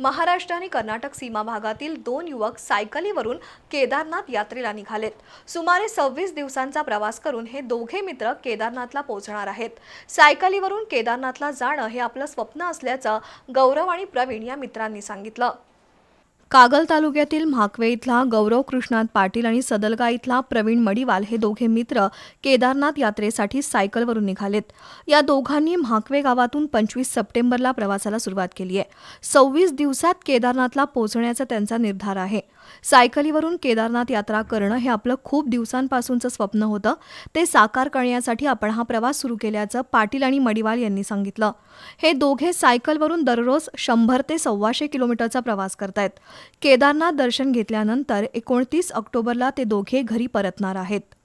महाराष्ट्र आणि कर्नाटक सीमा भागातील दोन युवक सायकलीवरून केदारनाथ यात्रेला निघालेत सुमारे सव्वीस दिवसांचा प्रवास करून हे दोघे मित्र केदारनाथला पोहोचणार आहेत सायकलीवरून केदारनाथला जाणं हे आपलं स्वप्न असल्याचं गौरव आणि प्रवीण या मित्रांनी सांगितलं कागल तालुक्यातील म्हाकवे इथला गौरव कृष्णात पाटील आणि सदलगा इथला प्रवीण मडिवाल हे दोघे मित्र केदारनाथ यात्रेसाठी सायकलवरून निघालेत या दोघांनी म्हाकवे गावातून पंचवीस सप्टेंबरला प्रवासाला सुरुवात केली आहे सव्वीस दिवसात केदारनाथला पोहोचण्याचा त्यांचा निर्धार आहे सायकलीवरून केदारनाथ यात्रा करणं हे आपलं खूप दिवसांपासूनचं स्वप्न होतं ते साकार करण्यासाठी आपण हा प्रवास सुरू केल्याचं पाटील आणि मडिवाल यांनी सांगितलं हे दोघे सायकलवरून दररोज शंभर ते सव्वाशे किलोमीटरचा प्रवास करतायत केदारनाथ दर्शन घेतल्यानंतर एकोणतीस ऑक्टोबरला ते दोघे घरी परतणार आहेत